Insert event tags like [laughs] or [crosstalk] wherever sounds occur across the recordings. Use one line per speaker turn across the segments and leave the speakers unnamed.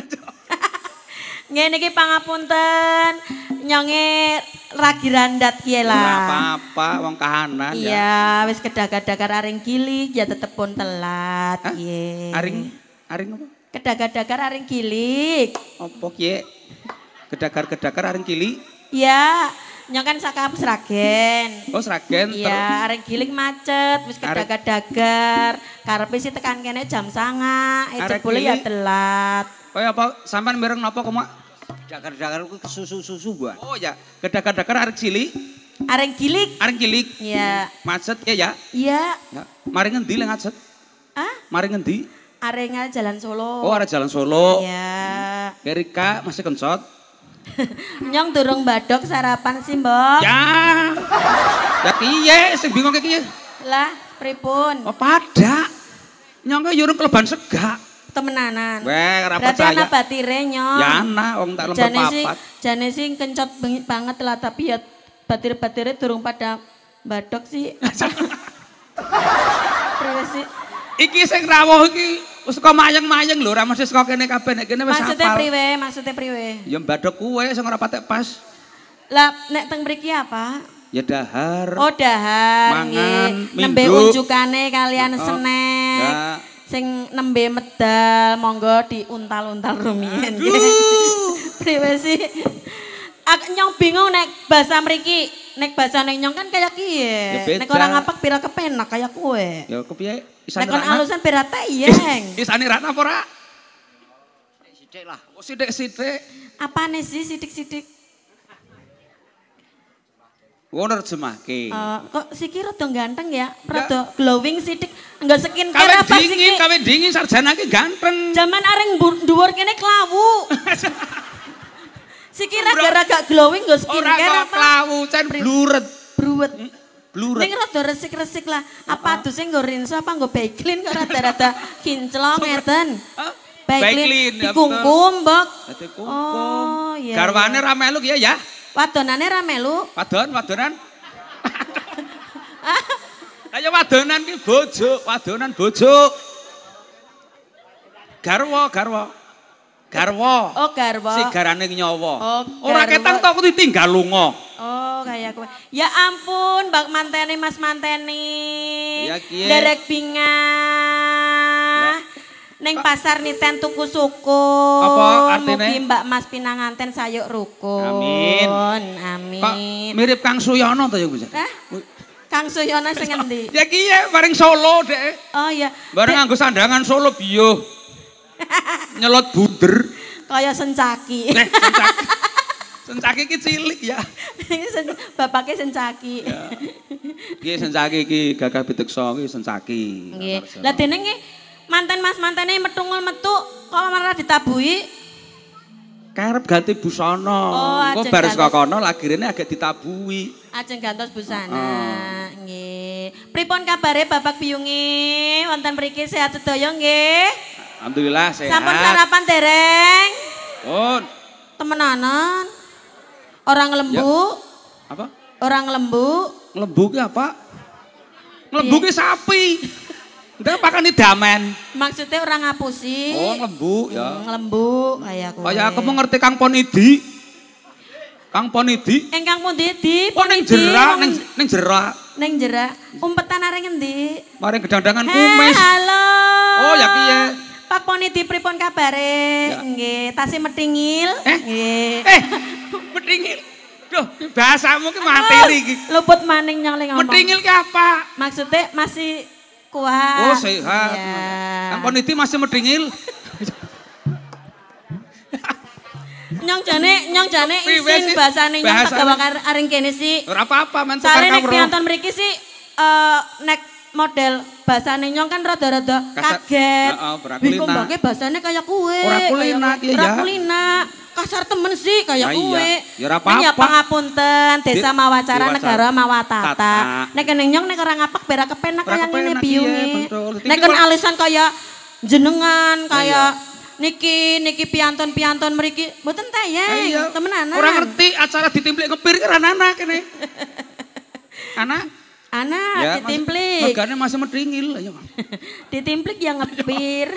[laughs] Ngene iki pangapunten, nyonge ragi randat kiye lah. apa-apa
wong kahanan ya. Iya,
wis kedagar-dagar aring gili ya tetep pun telat kiye. Aring aring apa? Kedagar-dagar aring gili.
Apa kiye? Kedagar-kedagar aring gili?
Iya, nyong kan saka Sragen.
Oh, Sragen. Iya,
areng giling macet, wis kedagar-dagar. Karepe sih tekan kene jam sanga, eh boleh ya telat.
Kaya apa sampean mereng napa kok mak? Dakar-dakar susu-susu buat Oh ya, kedakar-dakar arek cilik. Areng cilik? Areng cilik. Iya. Macet ya ya? Iya. Ya. Mari ngendi le ngacet? Ah? Mari ngendi?
Arenga Jalan Solo. Oh, arek
Jalan Solo. Iya. Erika hmm. masih kencot.
[laughs] Nyong durung badok sarapan
sih, Mbok. Ya. Ya piye sing bingung kayak piye? Lah, pripun? Oh, padak. Nyong ke ya urung keleban segak
temenanan. Weh, rapat Berarti anak batire nyong. Ya anak, wong tak lembar jane Si, Jane sih kencot banget lah, tapi ya batir-batire durung pada badok sih. Privasi. [laughs] iki sing
rawuh iki wis kok mayang-mayang lho, ora mesti saka kene kabeh nek kene wis Maksudnya
priwe? Maksudnya priwe?
Ya badok kuwe sing ora patek pas.
Lah nek teng mriki apa?
Ya dahar. Oh
dahar. Mangan, Nembe unjukane kalian oh, snack. Ya sing nembe medal monggo diuntal-untal rumiyin priwe [laughs] sih aku nyong bingung nek bahasa mriki nek bahasa nek nyong kan kayak kiye ya nek orang ngapak pira kepenak kayak kue
ya kepiye isane nek alusan
pira teyeng iya, isane rana apa ora sithik lah kok sithik-sithik apane sih sidik-sidik
nerjemahke. ke. Eh,
kok si kira tuh ganteng ya? ya. Rado glowing sidik. Enggak skin care apa siki? dingin, kami
dingin sarjana ke ganteng.
Zaman areng dhuwur kene Si [laughs] siki gara gak glowing nggo sekin. Orang care apa? klawu, cen bluret. Bruwet. Hmm, bluret. Ning resik-resik lah. Apa tuh? sih nggo rinsu apa nggo Baiklin kok rada-rada [laughs] kinclong ngeten.
Baiklin ya dikungkum, bok. Oh, iya. Garwane iya. rame lu ya ya.
Wadonane ra
melu. Wadon, wadonan. Lah wadonan ki bojo, wadonan bojo. Garwa, garwa. Garwa. Oh, garwa. Si Sigarane nyawa. Oh, Ora ketang to aku ditinggal lunga.
Oh, kaya aku. Ya ampun, Mbak Manteni, Mas Manteni. Ya, Derek Pingan. Neng pasar niten tuku suku. Apa artinya? mbak mas pinanganten sayuk rukun. Amin. Amin. Kok
mirip Kang Suyono tuh ya Bu? Eh?
Kang Suyono sing endi? [laughs] Ya kiye, bareng solo deh. Oh iya.
Bareng De sandangan solo bio. [laughs] Nyelot buder.
Kaya sencaki. [laughs] Nek, sencaki. sencaki ki cilik ya. Bapaknya sencaki.
Iya. sencaki iki gagah bidekso iki sencaki.
Nggih. Lah dene nggih mantan mas mantannya metungul metu kok malah ditabui
karep ganti busana oh, kok baris kokono lagirene agak ditabui
ajeng gantos busana uh -uh. nggih pripun kabare Bapak biyunge wonten mriki sehat sedaya nggih
alhamdulillah sehat sampun sarapan
dereng pun temenanan orang lembu apa orang lembu lembu ki apa lembu ki sapi
pakan ini damen.
Maksudnya orang ngapusi. Oh, lembu ya. Hmm, lembu
kayak aku kayak aku ngerti Kang Ponidi. Kang Ponidi.
Engkang pundi di? Oh, yang jera, neng neng jera. neng jera. Umpetan areng endi?
Maring gedandangan kumis. Halo.
Oh, ya piye? Ya. Pak Ponidi pripun kabare? Ya. Nggih, tasi tasih metingil. Eh. Nggih. Eh, metingil. Duh, bahasamu ke mati Luput maning nyang ngomong. Metingil ke apa? Maksudnya masih kuat. Oh sehat.
Ya. Ampun itu masih medingil.
nyong jane nyong jane bahasa nih nyong tak gawe aring kene sih. Ora apa-apa men tukar kawruh. Sare nek pianton mriki sih uh, nek model nih nyong kan rada-rada
kaget. Heeh, ora kulina. Wih,
bahasane kaya kuwe. Ora ya. Kasar temen sih kayak iya. kue. Ya ora apa-apa. Ya pangapunten, desa mawacara negara mawatata. Nek kene nyong nek ora ngapak berak kepenak kaya ngene. Iya,
Piyungi, Nek kan alisan
kaya jenengan iya. kaya niki niki pianton, pianton meriki boten tayang iya. anak. orang ngerti acara ditimplik kepir kan [laughs] anak kene anak anak ya, ditimplik
makanya masih medingil.
ayo [laughs] ditimplik ya ngepir [laughs]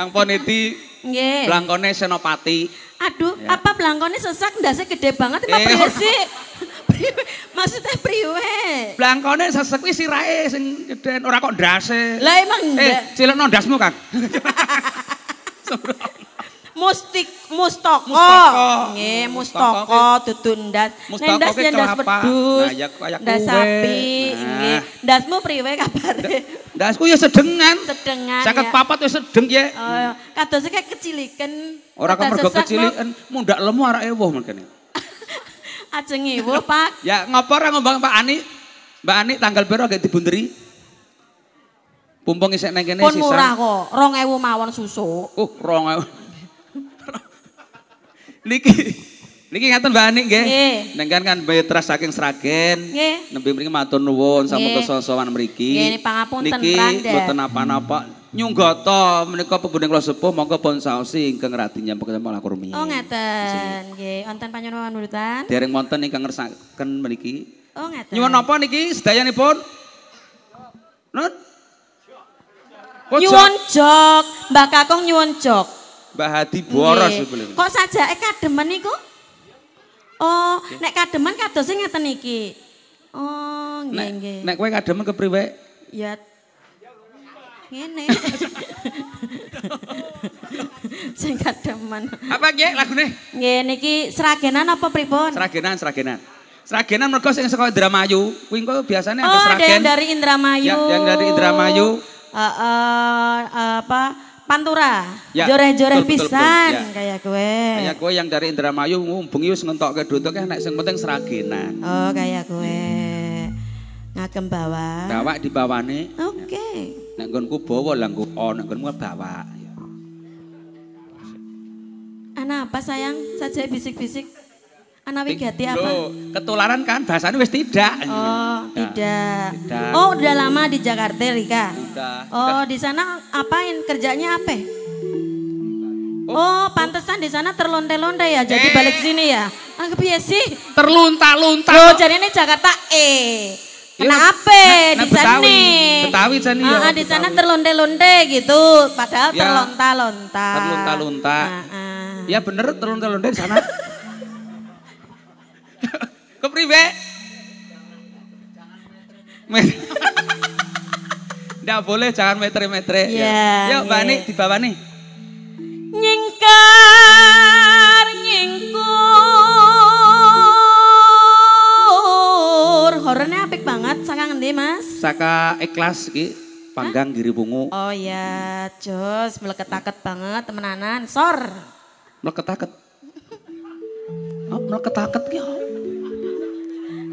yang poneti.
nggih blangkone
senopati
aduh ya. apa blangkone sesak ndase gede banget apa eh, sih
Maksudnya priwe? Blangkone sesek wis sirahe sing nyeden ora kok ndase. Lah emang enggak. Eh, cilekno ndasmu, kak. [laughs]
Mustik mustoko. Nggih, mustoko dudu ndas. Ndas ya ndas
wedhus. Ya ndas sapi, nggih. Nah.
Ndasmu priwe kabare?
Ndasku ya sedengan.
Sedengan. Saket ya.
papat ya sedeng ya. Oh,
kadose keciliken.
Ora kemergo keciliken, mundak lemu arake woh mengkene.
Ajeng ibu Pak.
[laughs] ya ngopo orang ngomong Pak Ani? Mbak Ani tanggal berapa gak dibunderi? Pumpung isek nengkene sisa. Pun murah
kok, ewu mawon Uh
rong ewu. Niki Niki ngaten Mbak Ani gak? Nengkan kan, kan teras saking Sragen. Nggih. Nembe mriki matur nuwun sampun mriki. Niki mboten apa-apa. nyunggoto menika pebunding kula sepuh monggo pun saosi ingkang radinya pekerja mala kurmi.
Oh ngeten. Nggih, wonten panjenengan wonten
Dereng wonten ingkang ngersaken meniki. Oh ngeten. Nyuwun napa niki sedayanipun? Nun.
Nyuwun jok, Mbak Kakung nyuwun jok.
Mbak Hadi boros Kok
saja eh kademen niku? Oh, okay. nek kademen kadosnya e ngeten iki. Oh, nggih nggih.
Nek kowe kademen kepriwe?
Ya, ngene. [laughs] Sing kademan. Apa nggih lagune? Nggih niki seragenan apa pripun?
Seragenan, seragenan. Seragenan mergo sing saka Indramayu, kuwi engko biasane oh, ada Seragen. Oh, yang dari Indramayu. Ya, yang dari Indramayu.
Uh, uh, uh, apa? Pantura,
ya, joreh-joreh pisan ya.
kayak gue. Kayak
gue yang dari Indramayu ngumbengi wis ngentok ke dutuk kan ya, naik sing penting seraginan.
Oh, kayak gue. ngakem bawa. Bawa
di nih? Oke. Okay. Nek nggonku bawa lah nggo O, nek nggonmu kan bawa.
Ana apa sayang? Saja bisik-bisik. Ana eh, wigati apa? Loh,
ketularan kan bahasanya wis tidak. Oh,
tidak.
tidak. Oh, udah lama
di Jakarta, Rika? Tidak. Oh, di sana apain? Kerjanya apa? Oh, oh pantesan di sana terlonte-lonte ya, jadi eh. balik sini ya. Anggap ya sih? Terlunta-lunta. Oh, jadi ini Jakarta E. Iya. Kenapa nah, nah, di sana?
Betawi sana ya. Ah,
di sana terlonte-lonte gitu, padahal ya, terlonta-lonta.
Terlonta-lonta. Ah, ah. Ya bener terlonte-lonte di sana. [laughs] Kepriwe? Tidak [laughs] boleh jangan metre-metre. Yeah, ya. Yuk yeah. Mbak Ani iya, iya. dibawa nih. Kak ikhlas ki panggang giri bungu.
Oh iya, jos meleketaket banget temenanan, sor. Meleketaket. Oh, meleketaket ki. Oh.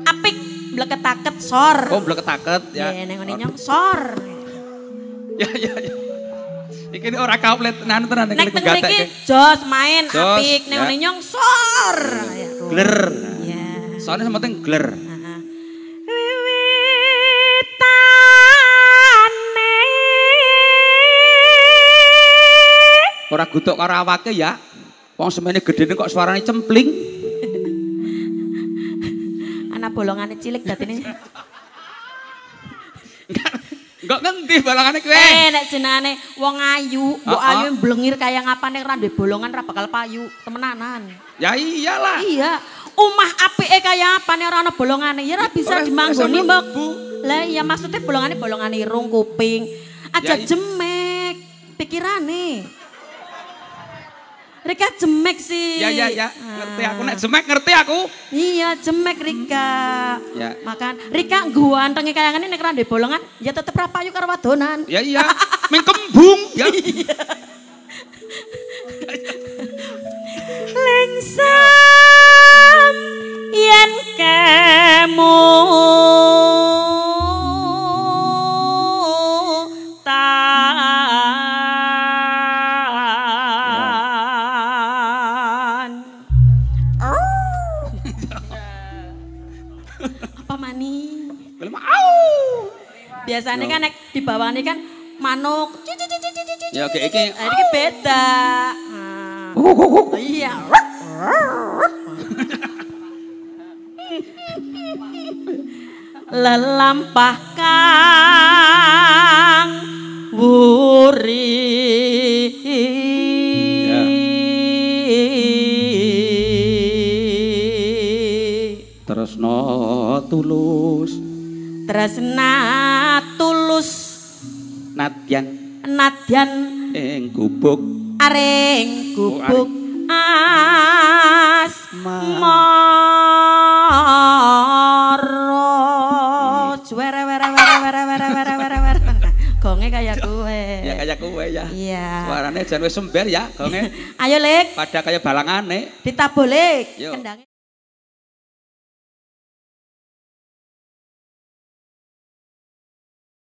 Apik bleketaket sor. Oh, bleketaket ya. Iya, neng nyong sor. Ya,
ya, ya. Iki kau pelit nanu tenan nek iki gata. Nek
jos main apik neng ya. nyong sor. Ya,
gler. Iya. Soalnya sama teng gler. Ora gutuk karo awake ya. Wong semene gedene kok suaranya cempling.
Anak bolongane cilik datine. Enggak ngerti bolongane kowe? Eh nek nih. wong ayu, bu ayu blengir kaya ngapane ora duwe bolongan ora bakal payu, temenanan. Ya iyalah. Iya. Umah apike kaya apane ora ana bolongane, ya ora bisa nih mbok. Lah iya maksudnya bolongane bolongane irung kuping. Aja ya jemek nih. Rika jemek sih. Ya ya ya,
ngerti aku nek jemek ngerti
aku. Iya, jemek Rika. Ya. Makan Rika gua guanteng ini nek di bolongan ya tetep rapayu karo wadonan.
Ya iya, Main kembung ya. [laughs]
Iya. Lengsa. ini kan nek di bawah ini kan manuk. Ya oke nah, iki. Ini kan beda.
Nah.
Nah, iya. Lelampah kang
wuri. Ya. Tresna tulus.
Tresna tulus. Nadyan Nadyan
Eng gubuk
Areng oh, gubuk Asmara Cuere were were were were were were were Gonge kaya kue Ya
kaya kue ya Suarane jan wis sumber ya gonge [laughs] Ayo lek Pada kaya balangan nek
Ditabuh